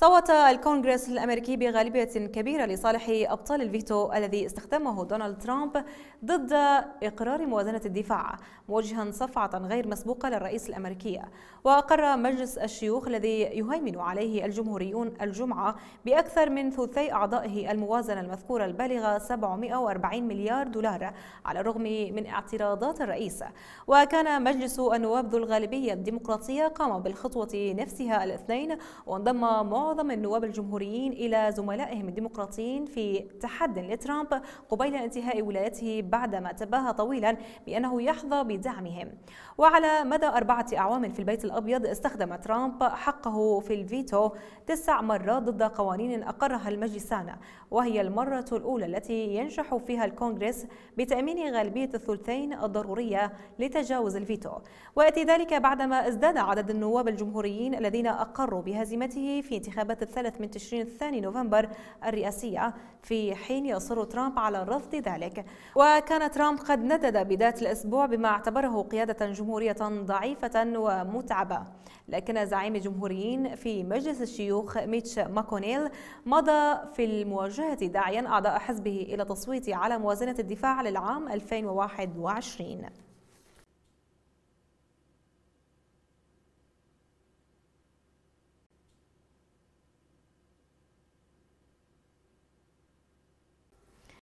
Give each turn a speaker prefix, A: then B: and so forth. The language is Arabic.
A: صوت الكونغرس الامريكي بغالبيه كبيره لصالح ابطال الفيتو الذي استخدمه دونالد ترامب ضد اقرار موازنه الدفاع موجها صفعه غير مسبوقه للرئيس الامريكي واقر مجلس الشيوخ الذي يهيمن عليه الجمهوريون الجمعه باكثر من ثلثي اعضائه الموازنه المذكوره البالغه 740 مليار دولار على الرغم من اعتراضات الرئيس وكان مجلس النواب ذو الغالبيه الديمقراطيه قام بالخطوه نفسها الاثنين وانضم معظم معظم النواب الجمهوريين إلى زملائهم الديمقراطيين في تحد لترامب قبيل انتهاء ولايته بعدما تباهى طويلا بأنه يحظى بدعمهم وعلى مدى أربعة أعوام في البيت الأبيض استخدم ترامب حقه في الفيتو تسع مرات ضد قوانين أقرها المجلسان وهي المرة الأولى التي ينجح فيها الكونغرس بتأمين غالبية الثلثين الضرورية لتجاوز الفيتو ويأتي ذلك بعدما ازداد عدد النواب الجمهوريين الذين أقروا بهزيمته في انتخابات انتخابات الثالث من تشرين الثاني نوفمبر الرئاسية في حين يصر ترامب على رفض ذلك وكان ترامب قد ندد بداية الأسبوع بما اعتبره قيادة جمهورية ضعيفة ومتعبة لكن زعيم الجمهوريين في مجلس الشيوخ ميتش ماكونيل مضى في المواجهة داعيا أعضاء حزبه إلى التصويت على موازنة الدفاع للعام 2021